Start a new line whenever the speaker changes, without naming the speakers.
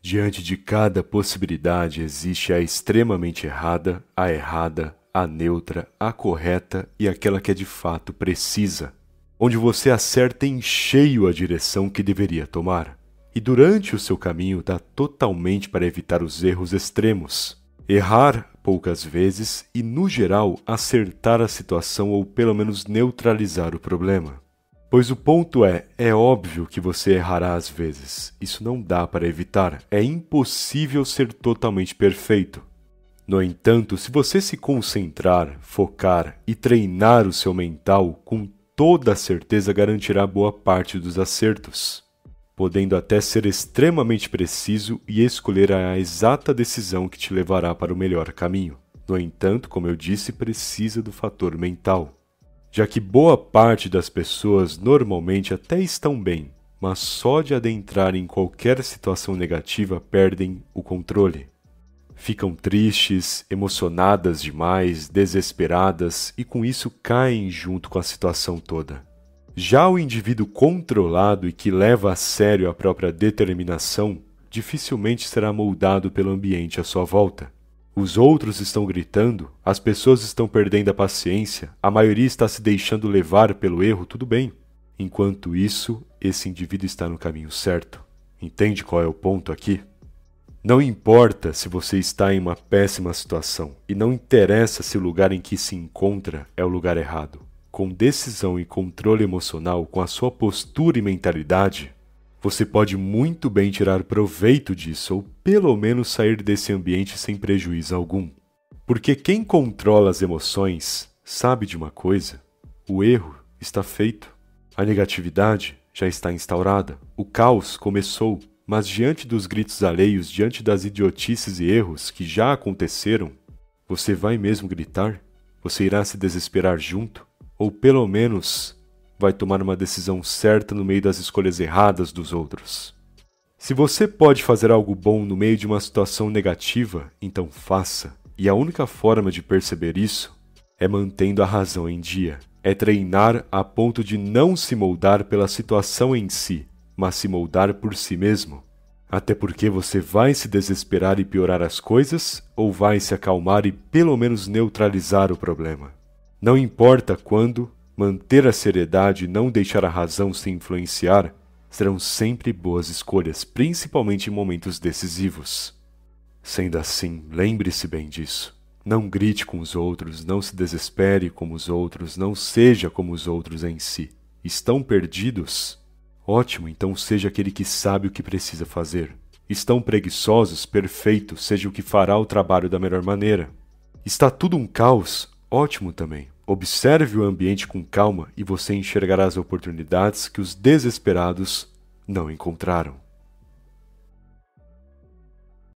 Diante de cada possibilidade existe a extremamente errada, a errada, a neutra, a correta e aquela que é de fato precisa, onde você acerta em cheio a direção que deveria tomar. E durante o seu caminho dá totalmente para evitar os erros extremos. Errar poucas vezes e, no geral, acertar a situação ou pelo menos neutralizar o problema. Pois o ponto é, é óbvio que você errará às vezes. Isso não dá para evitar. É impossível ser totalmente perfeito. No entanto, se você se concentrar, focar e treinar o seu mental, com toda certeza garantirá boa parte dos acertos, podendo até ser extremamente preciso e escolher a exata decisão que te levará para o melhor caminho. No entanto, como eu disse, precisa do fator mental já que boa parte das pessoas normalmente até estão bem, mas só de adentrar em qualquer situação negativa perdem o controle. Ficam tristes, emocionadas demais, desesperadas e com isso caem junto com a situação toda. Já o indivíduo controlado e que leva a sério a própria determinação dificilmente será moldado pelo ambiente à sua volta. Os outros estão gritando, as pessoas estão perdendo a paciência, a maioria está se deixando levar pelo erro, tudo bem. Enquanto isso, esse indivíduo está no caminho certo. Entende qual é o ponto aqui? Não importa se você está em uma péssima situação e não interessa se o lugar em que se encontra é o lugar errado. Com decisão e controle emocional, com a sua postura e mentalidade, você pode muito bem tirar proveito disso ou pelo menos sair desse ambiente sem prejuízo algum. Porque quem controla as emoções sabe de uma coisa: o erro está feito. A negatividade já está instaurada. O caos começou, mas diante dos gritos alheios, diante das idiotices e erros que já aconteceram, você vai mesmo gritar? Você irá se desesperar junto? Ou pelo menos vai tomar uma decisão certa no meio das escolhas erradas dos outros. Se você pode fazer algo bom no meio de uma situação negativa, então faça. E a única forma de perceber isso é mantendo a razão em dia. É treinar a ponto de não se moldar pela situação em si, mas se moldar por si mesmo. Até porque você vai se desesperar e piorar as coisas, ou vai se acalmar e pelo menos neutralizar o problema. Não importa quando, manter a seriedade e não deixar a razão se influenciar serão sempre boas escolhas, principalmente em momentos decisivos. Sendo assim, lembre-se bem disso. Não grite com os outros, não se desespere como os outros, não seja como os outros em si. Estão perdidos? Ótimo, então seja aquele que sabe o que precisa fazer. Estão preguiçosos? Perfeito, seja o que fará o trabalho da melhor maneira. Está tudo um caos? Ótimo também. Observe o ambiente com calma e você enxergará as oportunidades que os desesperados não encontraram.